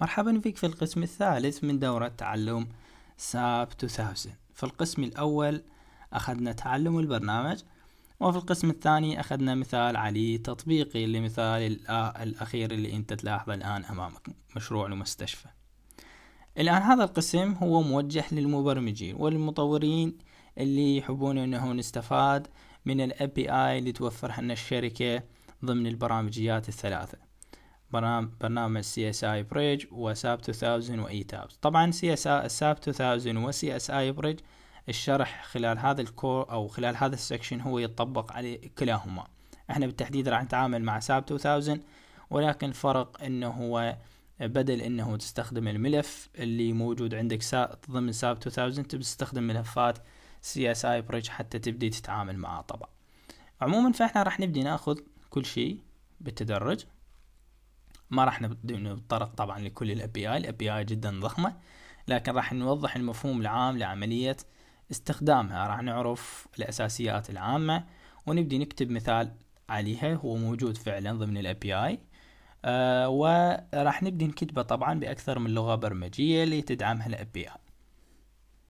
مرحبا بك في القسم الثالث من دورة تعلم ساب 2000 في القسم الأول أخذنا تعلم البرنامج وفي القسم الثاني أخذنا مثال علي تطبيقي لمثال الأخير اللي أنت تلاحظه الآن أمامك مشروع المستشفى الآن هذا القسم هو موجه للمبرمجين والمطورين اللي يحبون أنه نستفاد من الـ API اللي توفرها لنا الشركة ضمن البرامجيات الثلاثة برنامج سي اس اي بريدج وساب 2000 واي تابس طبعا سي اس اي ساب 2000 وسي اس اي بريدج الشرح خلال هذا الكور او خلال هذا السكشن هو يتطبق على كلاهما احنا بالتحديد راح نتعامل مع ساب 2000 ولكن الفرق انه هو بدل انه تستخدم الملف اللي موجود عندك سا... ضمن ساب 2000 تستخدم ملفات سي اس اي بريدج حتى تبدي تتعامل معاه طبعا عموما فاحنا راح نبدي ناخذ كل شيء بالتدرج ما راح نتطرق طبعا لكل الابي اي الابي اي جدا ضخمه لكن راح نوضح المفهوم العام لعمليه استخدامها راح نعرف الاساسيات العامه ونبدي نكتب مثال عليها هو موجود فعلا ضمن الابي اي آه وراح نبدي نكتبه طبعا باكثر من لغه برمجيه اللي تدعمها الابي اي